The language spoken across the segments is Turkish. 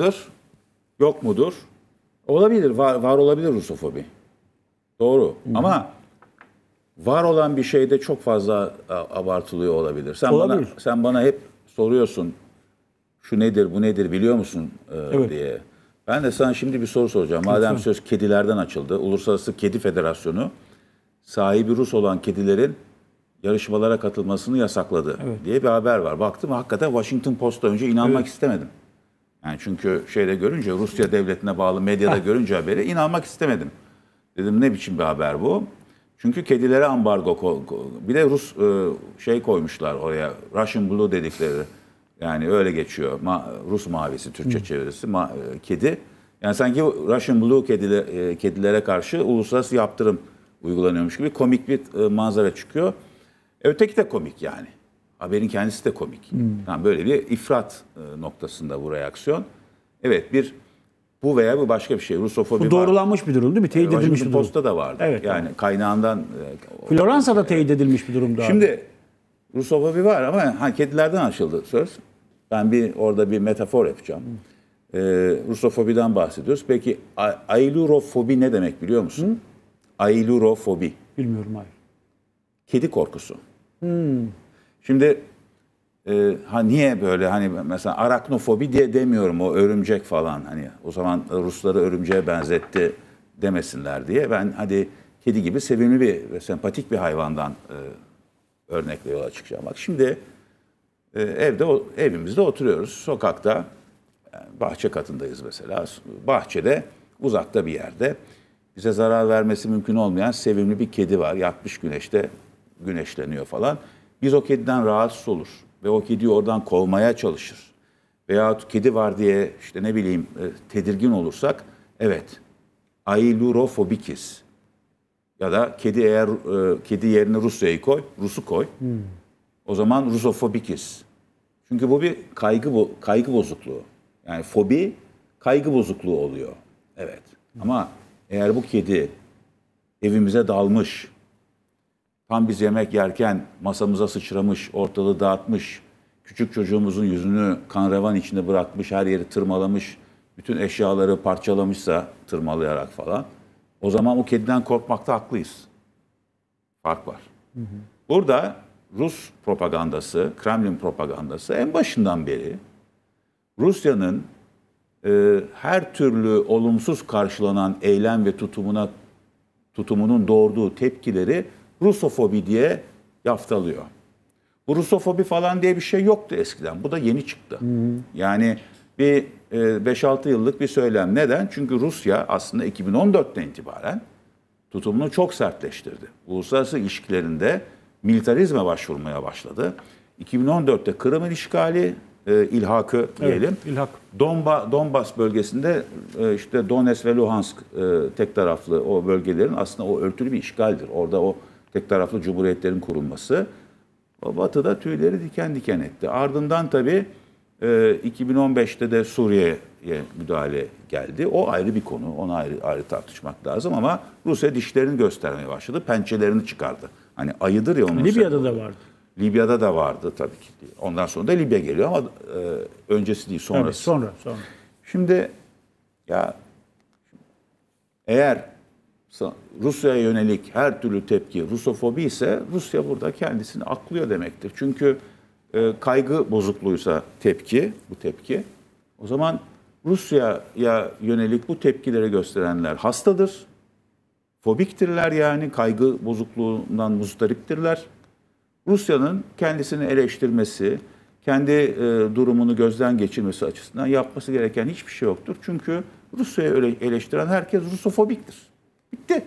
mıdır? Yok mudur? Olabilir, var, var olabilir Rusofobi. Doğru. Hı-hı. Ama var olan bir şeyde çok fazla abartılıyor olabilir. Sen olabilir. bana sen bana hep soruyorsun. Şu nedir, bu nedir biliyor musun e, evet. diye. Ben de sana şimdi bir soru soracağım. Lütfen. Madem söz kedilerden açıldı. Uluslararası Kedi Federasyonu sahibi Rus olan kedilerin yarışmalara katılmasını yasakladı evet. diye bir haber var. Baktım hakikaten Washington Post'ta önce inanmak evet. istemedim. Yani çünkü şeyde görünce Rusya devletine bağlı medyada görünce haberi inanmak istemedim. Dedim ne biçim bir haber bu? Çünkü kedilere ambargo bir de Rus e, şey koymuşlar oraya Russian Blue dedikleri. Yani öyle geçiyor. Ma, Rus mavisi Türkçe Hı. çevirisi ma, e, kedi. Yani sanki Russian Blue kedile, e, kedilere karşı uluslararası yaptırım uygulanıyormuş gibi komik bir manzara çıkıyor. Öteki de komik yani. Haberin kendisi de komik. Hmm. Yani böyle bir ifrat e, noktasında bu reaksiyon. Evet bir bu veya bu başka bir şey. Rusofobi bu doğrulanmış var. bir durum değil mi? E, teyit edilmiş Washington bir durum. Post'ta da vardı. Evet, yani evet. kaynağından. E, Floransa'da teyit edilmiş bir durumdu. Şimdi abi. Rusofobi var ama ha, kedilerden açıldı söz. Ben bir orada bir metafor yapacağım. Hmm. Ee, Rusofobiden bahsediyoruz. Peki ailurofobi ne demek biliyor musun? Hı? Ailurofobi. Bilmiyorum hayır. Kedi korkusu. Hmm. Şimdi e, ha niye böyle hani mesela araknofobi diye demiyorum o örümcek falan hani o zaman Rusları örümceğe benzetti demesinler diye ben hadi kedi gibi sevimli bir ve sempatik bir hayvandan e, örnekle yola çıkacağım. Bak şimdi e, evde evimizde oturuyoruz sokakta yani e, bahçe katındayız mesela bahçede uzakta bir yerde bize zarar vermesi mümkün olmayan sevimli bir kedi var yatmış güneşte güneşleniyor falan. Biz o kediden rahatsız olur ve o kediyi oradan kovmaya çalışır. Veya kedi var diye işte ne bileyim e, tedirgin olursak evet ailurofobikiz. Ya da kedi eğer e, kedi yerine Rusya'yı koy, Rus'u koy. Hmm. O zaman Rusofobikiz. Çünkü bu bir kaygı kaygı bozukluğu. Yani fobi kaygı bozukluğu oluyor. Evet. Ama eğer bu kedi evimize dalmış, Tam biz yemek yerken masamıza sıçramış, ortalığı dağıtmış, küçük çocuğumuzun yüzünü kan revan içinde bırakmış, her yeri tırmalamış, bütün eşyaları parçalamışsa tırmalayarak falan. O zaman o kediden korkmakta haklıyız. Fark var. Hı hı. Burada Rus propagandası, Kremlin propagandası en başından beri Rusya'nın e, her türlü olumsuz karşılanan eylem ve tutumuna tutumunun doğurduğu tepkileri Rusofobi diye yaftalıyor. Bu Rusofobi falan diye bir şey yoktu eskiden. Bu da yeni çıktı. Hı hı. Yani bir 5-6 e, yıllık bir söylem. Neden? Çünkü Rusya aslında 2014'ten itibaren tutumunu çok sertleştirdi. Uluslararası ilişkilerinde militarizme başvurmaya başladı. 2014'te Kırım'ın işgali, e, ilhakı diyelim. Evet, ilhak. Donba, Donbas bölgesinde e, işte Donetsk ve Luhansk tek taraflı o bölgelerin aslında o örtülü bir işgaldir. Orada o tek taraflı cumhuriyetlerin kurulması Batı'da tüyleri diken diken etti. Ardından tabii 2015'te e, de Suriye'ye müdahale geldi. O ayrı bir konu. Onu ayrı, ayrı tartışmak lazım ama Rusya dişlerini göstermeye başladı. Pençelerini çıkardı. Hani ayıdır ya onun. Libya'da da vardı. Libya'da da vardı tabii ki. Ondan sonra da Libya geliyor ama e, öncesi değil sonrası. Tabii, sonra sonra. Şimdi ya eğer Rusya'ya yönelik her türlü tepki Rusofobi ise Rusya burada kendisini aklıyor demektir. Çünkü e, kaygı bozukluğuysa tepki, bu tepki. O zaman Rusya'ya yönelik bu tepkileri gösterenler hastadır. Fobiktirler yani kaygı bozukluğundan muzdariptirler. Rusya'nın kendisini eleştirmesi, kendi e, durumunu gözden geçirmesi açısından yapması gereken hiçbir şey yoktur. Çünkü Rusya'yı eleştiren herkes Rusofobiktir. Bitti.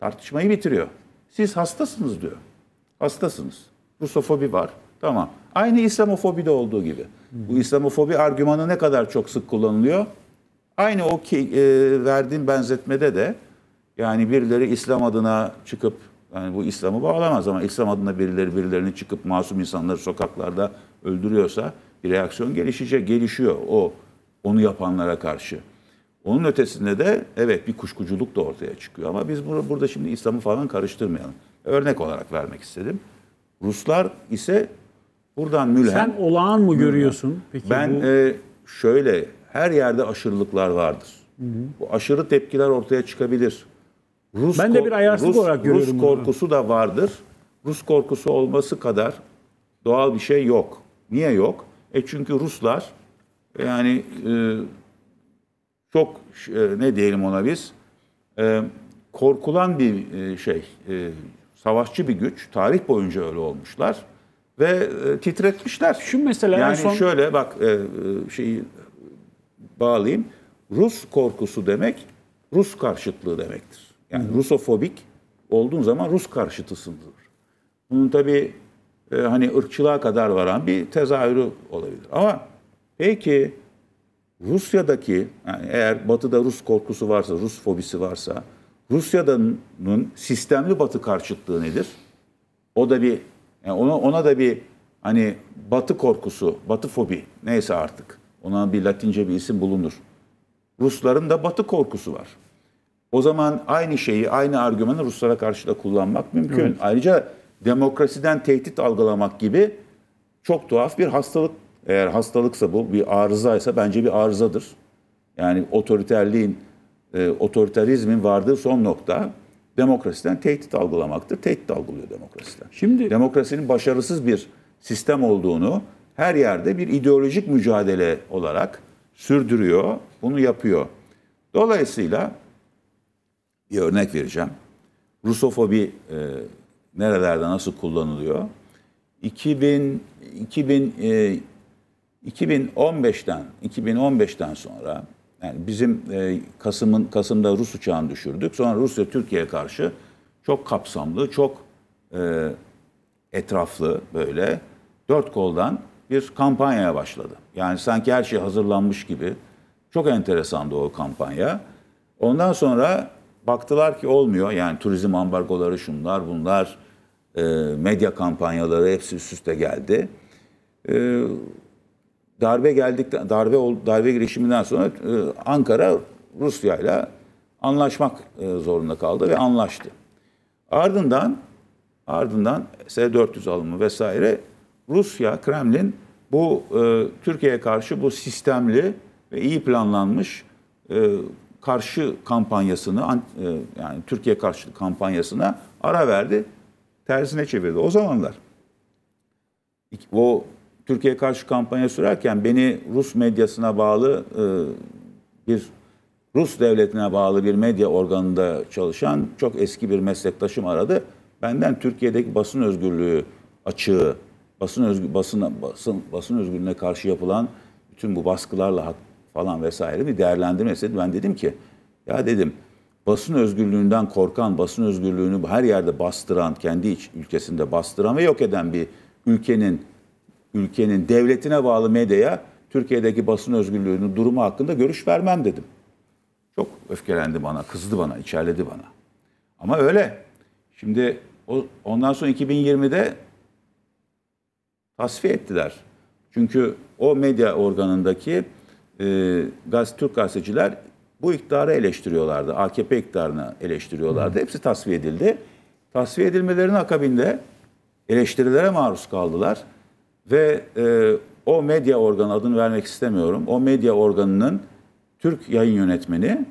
Tartışmayı bitiriyor. Siz hastasınız diyor. Hastasınız. Rusofobi var. Tamam. Aynı İslamofobi de olduğu gibi. Bu İslamofobi argümanı ne kadar çok sık kullanılıyor? Aynı o ki, e, verdiğim benzetmede de yani birileri İslam adına çıkıp yani bu İslam'ı bağlamaz ama İslam adına birileri birilerini çıkıp masum insanları sokaklarda öldürüyorsa bir reaksiyon gelişecek, gelişiyor o onu yapanlara karşı. Onun ötesinde de evet bir kuşkuculuk da ortaya çıkıyor. Ama biz burada şimdi İslam'ı falan karıştırmayalım. Örnek olarak vermek istedim. Ruslar ise buradan mülhem. Sen olağan mı mülhem. görüyorsun? Peki ben bu... e, şöyle her yerde aşırılıklar vardır. Hı hı. Bu aşırı tepkiler ortaya çıkabilir. Rus ben de bir ayarsız Rus, olarak görüyorum. Rus korkusu bunu. da vardır. Rus korkusu olması kadar doğal bir şey yok. Niye yok? E çünkü Ruslar yani e, çok e, ne diyelim ona biz e, korkulan bir e, şey savaşçı bir güç. Tarih boyunca öyle olmuşlar ve titretmişler. Şu mesela yani son... şöyle bak şeyi bağlayayım. Rus korkusu demek Rus karşıtlığı demektir. Yani Hı. Rusofobik olduğun zaman Rus karşıtısındır. Bunun tabi hani ırkçılığa kadar varan bir tezahürü olabilir. Ama peki Rusya'daki yani eğer Batı'da Rus korkusu varsa, Rus fobisi varsa Rusya'nın sistemli Batı karşıtlığı nedir? O da bir yani ona ona da bir hani Batı korkusu, Batı fobi neyse artık. Ona bir Latince bir isim bulunur. Rusların da Batı korkusu var. O zaman aynı şeyi, aynı argümanı Ruslara karşı da kullanmak mümkün. Evet. Ayrıca demokrasiden tehdit algılamak gibi çok tuhaf bir hastalık eğer hastalıksa bu bir arızaysa bence bir arızadır. Yani otoriterliğin, e, otoriterizmin vardığı son nokta demokrasiden tehdit algılamaktır. Tehdit algılıyor demokrasiden. Şimdi demokrasinin başarısız bir sistem olduğunu her yerde bir ideolojik mücadele olarak sürdürüyor, bunu yapıyor. Dolayısıyla bir örnek vereceğim. Rusofobi e, nerelerde nasıl kullanılıyor? 2000 2000 e, 2015'ten 2015'ten sonra yani bizim e, Kasım'ın Kasım'da Rus uçağını düşürdük. Sonra Rusya Türkiye'ye karşı çok kapsamlı, çok e, etraflı böyle dört koldan bir kampanyaya başladı. Yani sanki her şey hazırlanmış gibi. Çok enteresandı o kampanya. Ondan sonra baktılar ki olmuyor. Yani turizm ambargoları şunlar bunlar, e, medya kampanyaları hepsi üst üste geldi. E, darbe geldikten darbe darbe girişiminden sonra e, Ankara Rusya ile anlaşmak e, zorunda kaldı ve anlaştı. Ardından ardından S-400 alımı vesaire Rusya Kremlin bu e, Türkiye'ye karşı bu sistemli ve iyi planlanmış e, karşı kampanyasını yani Türkiye karşı kampanyasına ara verdi. Tersine çevirdi. O zamanlar o Türkiye karşı kampanya sürerken beni Rus medyasına bağlı e, bir Rus devletine bağlı bir medya organında çalışan çok eski bir meslektaşım aradı. Benden Türkiye'deki basın özgürlüğü açığı, basın özgür basın basın basın özgürlüğüne karşı yapılan bütün bu baskılarla falan vesaire bir değerlendirme Ben dedim ki ya dedim basın özgürlüğünden korkan, basın özgürlüğünü her yerde bastıran, kendi iç ülkesinde bastıran ve yok eden bir ülkenin ülkenin devletine bağlı medyaya Türkiye'deki basın özgürlüğünün durumu hakkında görüş vermem dedim. Çok öfkelendi bana, kızdı bana, içerledi bana. Ama öyle. Şimdi o, ondan sonra 2020'de tasfiye ettiler. Çünkü o medya organındaki e, gaz, Türk gazeteciler bu iktidarı eleştiriyorlardı. AKP iktidarını eleştiriyorlardı. Hepsi tasfiye edildi. Tasfiye edilmelerin akabinde eleştirilere maruz kaldılar. Ve e, o medya organı adını vermek istemiyorum. O medya organının Türk yayın yönetmeni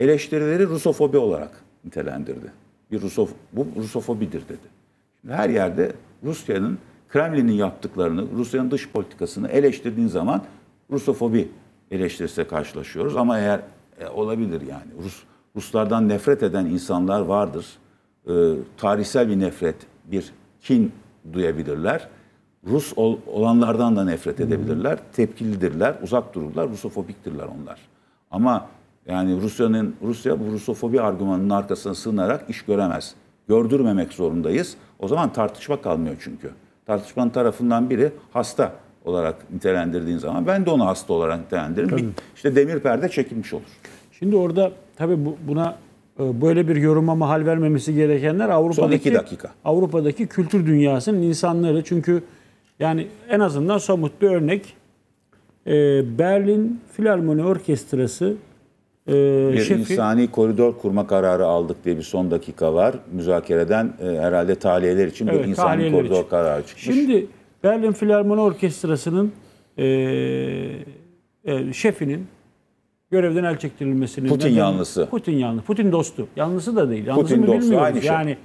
eleştirileri Rusofobi olarak nitelendirdi. Bir Rusof, bu Rusofobidir dedi. Şimdi her yerde Rusya'nın, Kremlin'in yaptıklarını, Rusya'nın dış politikasını eleştirdiğin zaman Rusofobi eleştirisiyle karşılaşıyoruz. Ama eğer e, olabilir yani. Rus, Ruslardan nefret eden insanlar vardır. E, tarihsel bir nefret, bir kin duyabilirler. Rus olanlardan da nefret edebilirler. Tepkilidirler, uzak dururlar, Rusofobiktirler onlar. Ama yani Rusya'nın Rusya bu Rusofobi argümanının arkasına sığınarak iş göremez. Gördürmemek zorundayız. O zaman tartışma kalmıyor çünkü. Tartışmanın tarafından biri hasta olarak nitelendirdiğin zaman ben de onu hasta olarak nitelendiririm. Tabii. İşte demir perde çekilmiş olur. Şimdi orada tabii bu, buna e, böyle bir yoruma mahal vermemesi gerekenler Avrupa'daki Son iki dakika. Avrupa'daki kültür dünyasının insanları çünkü yani en azından somut bir örnek. E, Berlin Filarmoni Orkestrası e, bir şefi, insani koridor kurma kararı aldık diye bir son dakika var. Müzakereden e, herhalde tahliyeler için evet, bir insani koridor için. kararı çıkmış. Şimdi Berlin Filarmoni Orkestrası'nın e, e, şefinin görevden el çektirilmesinin Putin yanlısı. Putin yanlısı. Putin dostu. Yanlısı da değil. Yanlısı Putin mı dostu, bilmiyoruz. Aynı şey.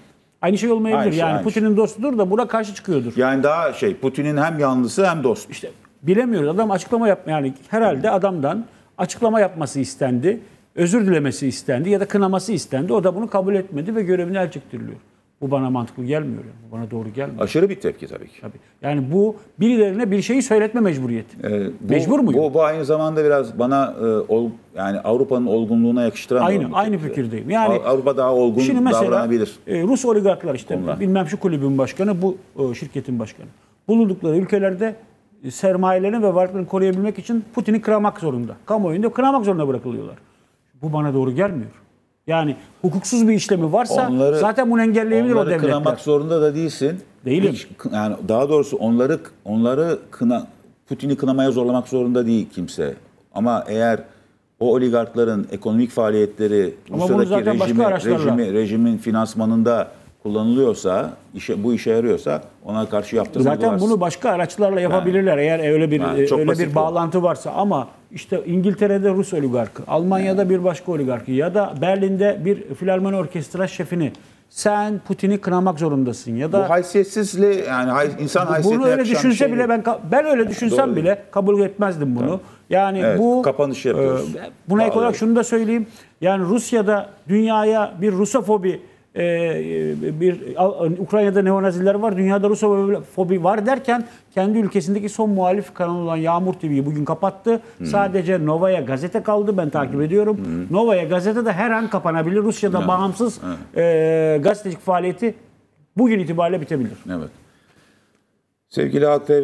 Aynı şey olmayabilir. Aynı şey, yani aynı şey. Putin'in şey. dostudur da buna karşı çıkıyordur. Yani daha şey Putin'in hem yanlısı hem dost. İşte bilemiyoruz. Adam açıklama yapma yani herhalde adamdan açıklama yapması istendi. Özür dilemesi istendi ya da kınaması istendi. O da bunu kabul etmedi ve görevini el çektiriliyor. Bu bana mantıklı gelmiyor. Yani. Bu bana doğru gelmiyor. Aşırı bir tepki tabii ki. Tabii. Yani bu birilerine bir şeyi söyletme mecburiyeti. Ee, bu, Mecbur muyum? Bu, bu aynı zamanda biraz bana e, ol, yani Avrupa'nın olgunluğuna yakıştıran Aynı aynı fikirdeyim. Yani Avrupa daha olgun şimdi mesela, davranabilir. E, Rus oligarklar işte Konular. bilmem şu kulübün başkanı, bu e, şirketin başkanı. Bulundukları ülkelerde e, sermayelerini ve varlıklarını koruyabilmek için Putin'i kıramak zorunda. Kamuoyunda kıramak zorunda bırakılıyorlar. Bu bana doğru gelmiyor. Yani hukuksuz bir işlemi varsa onları, zaten bunu engelleyebilir o devletler. Onları kınamak zorunda da değilsin. Değilim. Hiç, yani daha doğrusu onları onları kına Putin'i kınamaya zorlamak zorunda değil kimse. Ama eğer o oligarkların ekonomik faaliyetleri Rusya'daki rejimi, rejimi, rejimin finansmanında kullanılıyorsa, işe, bu işe yarıyorsa ona karşı yaptırmak Zaten bunu başka araçlarla yapabilirler yani, eğer öyle bir yani öyle bir bağlantı bu. varsa ama işte İngiltere'de Rus oligarkı, Almanya'da bir başka oligarkı ya da Berlin'de bir filarmoni orkestra şefini sen Putin'i kınamak zorundasın ya da bu haysiyetsizle yani insan haysiyetini bunu öyle düşünse şey bile ben ben öyle düşünsem Doğru. bile kabul etmezdim bunu. Tamam. Yani evet, bu kapanış yapıyoruz. E, buna ek olarak şunu da söyleyeyim. Yani Rusya'da dünyaya bir Rusofobi e, e, bir Ukrayna'da neonaziler var, dünyada fobi var derken kendi ülkesindeki son muhalif kanalı olan Yağmur TV'yi bugün kapattı. Hmm. Sadece Nova'ya gazete kaldı. Ben takip hmm. ediyorum. Hmm. Nova'ya gazete de her an kapanabilir. Rusya'da yani, bağımsız evet. e, gazetecilik faaliyeti bugün itibariyle bitebilir. Evet. Sevgili Hakkı